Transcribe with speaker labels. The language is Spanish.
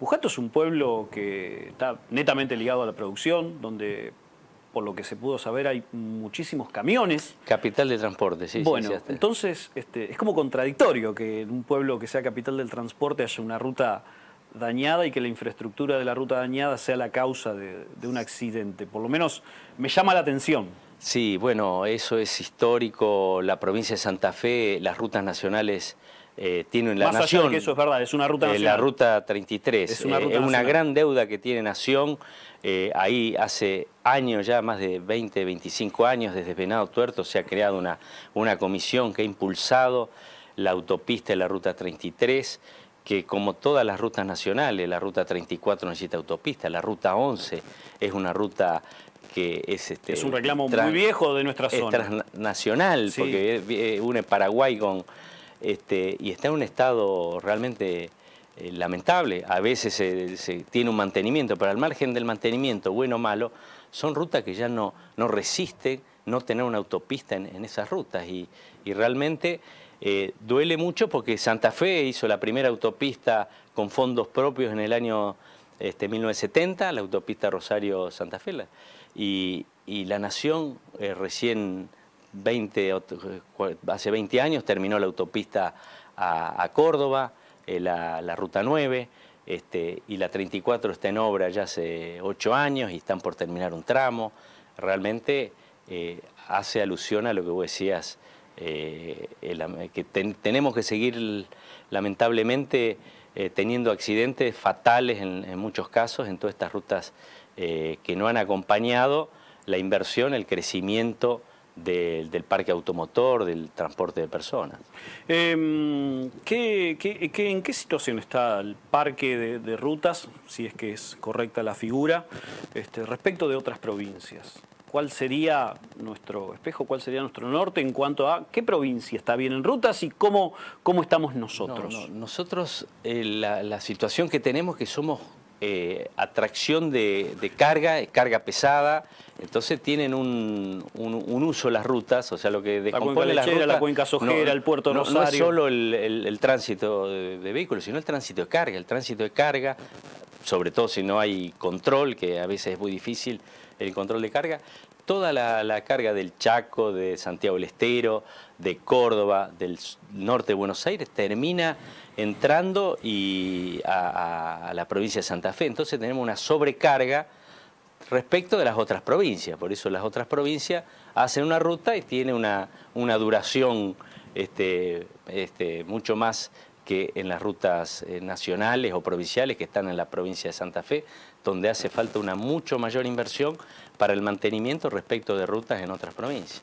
Speaker 1: Pujato es un pueblo que está netamente ligado a la producción, donde por lo que se pudo saber hay muchísimos camiones. Capital de transporte, sí. Bueno, sí, entonces este, es como contradictorio que en un pueblo que sea capital del transporte haya una ruta dañada y que la infraestructura de la ruta dañada sea la causa de un accidente. Por lo menos me llama la atención.
Speaker 2: Sí, bueno, eso es histórico. La provincia de Santa Fe, las rutas nacionales eh, tiene la Más Nación. que eso es
Speaker 1: verdad, es una ruta eh, nacional. la
Speaker 2: ruta 33. Es una, eh, gran deuda que tiene Nación. ahí hace años ya, más de 20, 25 años, desde Venado Tuerto se ha creado una, una comisión que ha impulsado la autopista y la ruta 33 que como todas las rutas nacionales, la ruta 34 necesita autopista, la ruta 11 es una ruta que es... Este, es un reclamo muy viejo de nuestra zona. transnacional, porque une Paraguay con, este, y está en un estado realmente eh, lamentable. A veces se, tiene un mantenimiento, pero al margen del mantenimiento, bueno o malo, son rutas que ya no, no resisten no tener una autopista en, esas rutas y, realmente eh, duele mucho porque Santa Fe hizo la primera autopista con fondos propios en el año 1970, este, la autopista Rosario-Santa Fe, y, la Nación eh, recién hace 20 años terminó la autopista a, Córdoba, eh, la, Ruta 9, este, y la 34 está en obra ya hace 8 años y están por terminar un tramo. Realmente eh, hace alusión a lo que vos decías, eh, que tenemos que seguir lamentablemente teniendo accidentes fatales en, muchos casos en todas estas rutas que no han acompañado la inversión, el crecimiento del, parque automotor, del transporte de personas.
Speaker 1: Em, en qué situación está el parque de, rutas, si es que es correcta la figura, este, respecto de otras provincias? ¿Cuál sería nuestro espejo, cuál sería nuestro norte en cuanto a qué provincia está bien en rutas y cómo, cómo estamos nosotros? nosotros, eh, la, la situación que tenemos, que
Speaker 2: somos eh, atracción de, carga, carga pesada, entonces tienen un, uso las rutas, o sea, lo que descompone las rutas, la cuenca sojera, el puerto no, Rosario. No solo el, tránsito de, de vehículos, sino el tránsito de carga. El tránsito de carga, sobre todo si no hay control, que a veces es muy difícil el control de carga, toda la, carga del Chaco, de Santiago del Estero, de Córdoba, del norte de Buenos Aires, termina entrando y a, la provincia de Santa Fe. Entonces tenemos una sobrecarga respecto de las otras provincias. Por eso las otras provincias hacen una ruta y tiene una, una duración este, este mucho más que en las rutas eh, nacionales o provinciales que están en la provincia de Santa Fe, donde hace falta una mucho mayor inversión para el mantenimiento respecto de rutas en otras provincias.